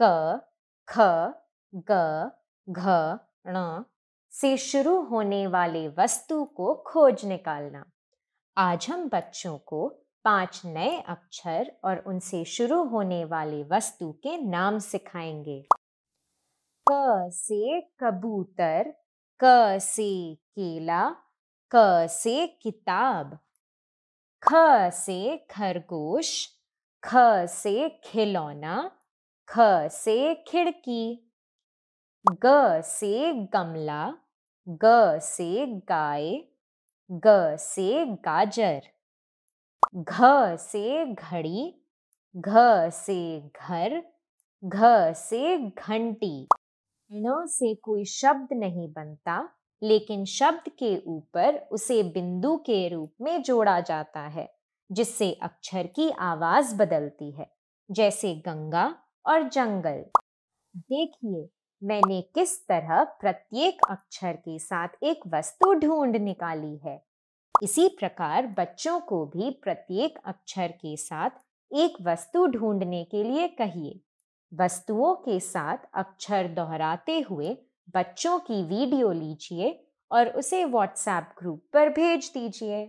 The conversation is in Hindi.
क ख ग घ ण से शुरू होने वाले वस्तु को खोज निकालना आज हम बच्चों को पांच नए अक्षर और उनसे शुरू होने वाले वस्तु के नाम सिखाएंगे क से कबूतर क से केला क से किताब ख से खरगोश ख से खिलौना ख से खिड़की ग से गमला ग से गाय ग से गाजर घ से घड़ी घ से घर घ से घंटी ण से कोई शब्द नहीं बनता लेकिन शब्द के ऊपर उसे बिंदु के रूप में जोड़ा जाता है जिससे अक्षर की आवाज बदलती है जैसे गंगा और जंगल देखिए मैंने किस तरह प्रत्येक अक्षर के साथ एक वस्तु ढूंढ निकाली है इसी प्रकार बच्चों को भी प्रत्येक अक्षर के साथ एक वस्तु ढूंढने के लिए कहिए वस्तुओं के साथ अक्षर दोहराते हुए बच्चों की वीडियो लीजिए और उसे व्हाट्सएप ग्रुप पर भेज दीजिए